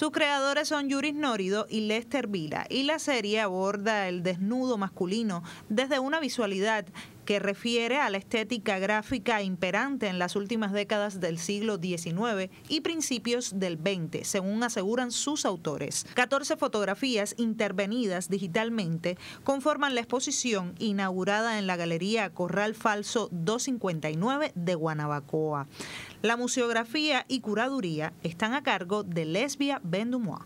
Sus creadores son Yuris Norido y Lester Vila y la serie aborda el desnudo masculino desde una visualidad que refiere a la estética gráfica imperante en las últimas décadas del siglo XIX y principios del XX, según aseguran sus autores. 14 fotografías intervenidas digitalmente conforman la exposición inaugurada en la Galería Corral Falso 259 de Guanabacoa. La museografía y curaduría están a cargo de Lesbia Bendumois.